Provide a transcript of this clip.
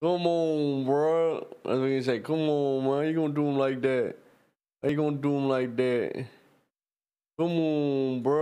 Come on, bro. That's what he said. Come on, man. How you gonna do him like that? How you gonna do him like that? Come on, bro.